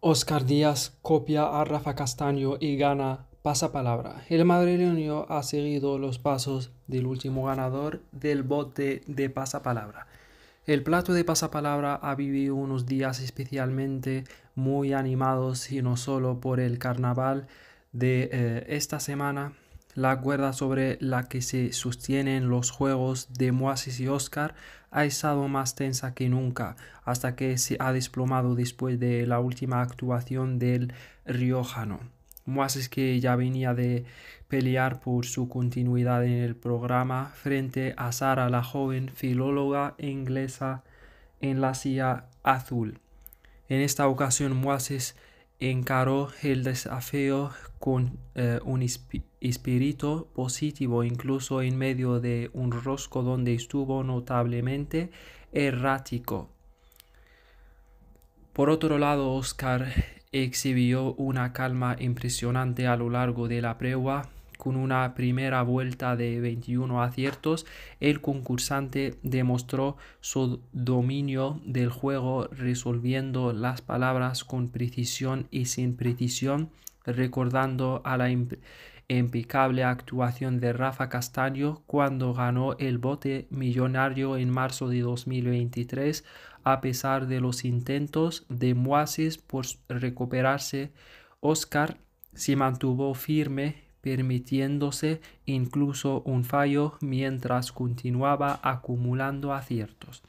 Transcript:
Oscar Díaz copia a Rafa Castaño y gana pasa palabra. El madrileño ha seguido los pasos del último ganador del bote de pasapalabra. El plato de pasa palabra ha vivido unos días especialmente muy animados y no solo por el carnaval de eh, esta semana, la cuerda sobre la que se sostienen los juegos de Moises y Oscar ha estado más tensa que nunca, hasta que se ha desplomado después de la última actuación del Riojano. Moises que ya venía de pelear por su continuidad en el programa frente a Sara, la joven filóloga inglesa en la silla azul. En esta ocasión Moises encaró el desafío con eh, un espíritu positivo, incluso en medio de un rosco donde estuvo notablemente errático. Por otro lado, Oscar exhibió una calma impresionante a lo largo de la prueba con una primera vuelta de 21 aciertos, el concursante demostró su dominio del juego resolviendo las palabras con precisión y sin precisión, recordando a la impecable actuación de Rafa Castaño cuando ganó el bote millonario en marzo de 2023, a pesar de los intentos de Moasis por recuperarse, Oscar se mantuvo firme permitiéndose incluso un fallo mientras continuaba acumulando aciertos.